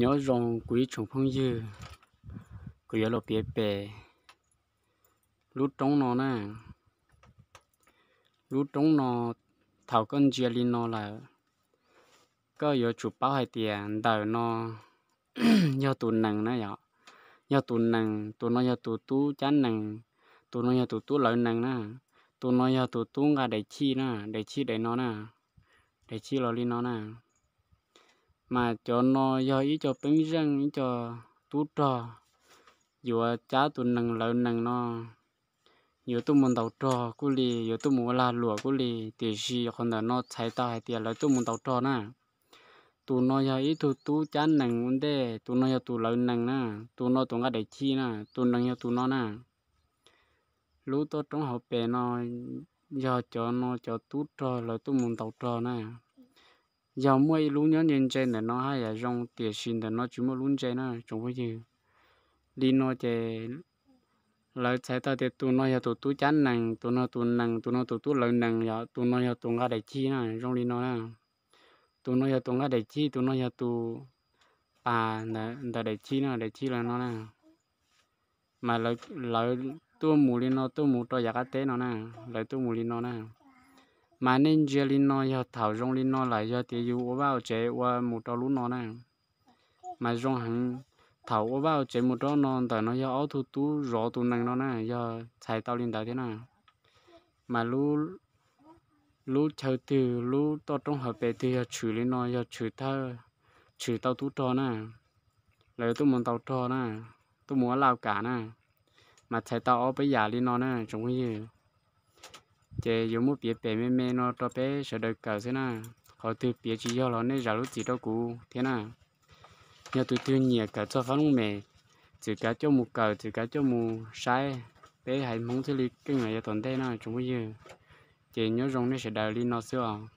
nhớ rong quý trọng phong dư quý giờ lo bể bể lú trống nó nè lú trống nó thảo cân chia lên nó là có giờ chủ bao hai tiền đời nó do tụ nặng nè vậy do tụ nặng tụ nó do tụ tú chán nặng tụ nó do tụ tú lợi nặng nè tụ nó do tụ tú ngà để chi nè để chi để nó nè để chi lo lên nó nè mà cho nó do ý cho bình dân ý cho tu trò vừa cha tu nâng lợn nâng nó vừa tu muốn đầu trò cú lì vừa tu muốn là lụa cú lì thì gì còn là nó chạy tao hay tiền là tu muốn đầu trò nè tu nó do ý tu tú cha nằng vấn đề tụ nó do tu lợn nâng nè tu nó tu ngã để chi nè tu nâng do tu nó nè lú tôi trong học bè nó do cho nó cho tu trò lại tu muốn đầu trò nè giờ mua lú nhớ nhìn chơi là nó hay là rong tiền xin là nó chỉ mua lún chơi nó chúng có gì đi nó chơi lời chạy tới thì tụi nó giờ tụ tụ chán nằng tụ nó tụ nằng tụ nó tụ tụ lời nằng giờ tụi nó giờ tụ ngã đại chi nè trong đi nó nè tụi nó giờ tụ ngã đại chi tụ nó giờ tụ à là là đại chi nè đại chi là nó nè mà lời lời tụ mù lên nó tụ mù cho giá cái thế nó nè lời tôi mù lên nó nè mà nên giờ linh nó giờ thảo rong linh nó lại giờ thì yêu bao chế qua một đó lúc nó này mà rong hẳn thảo bao chế một đó nó tại nó giờ ở thu tú rõ tu năng nó này giờ chạy tàu linh tại thế này mà lúc lúc chờ từ lúc to trong hợp về thì chửi linh nó giờ chửi thơ chửi tao tú trò nè lấy tôi muốn tàu trò này tôi muốn lao cả này mà chạy tàu ở bây giờ linh nó này trong cái gì chế dùng một bia bể mè mè nó cho bé sợ được cả thế na, họ từ bia chỉ cho nó nên giả lúc chỉ đó cú thế na, nhà tôi từ nhẹ cả cho phán mè, chỉ cả cho một cờ chỉ cả cho một sai bé hãy mong thế lý cái người tồn thế na, chúng bây giờ chế nhớ rong nên sẽ đào đi nó xưa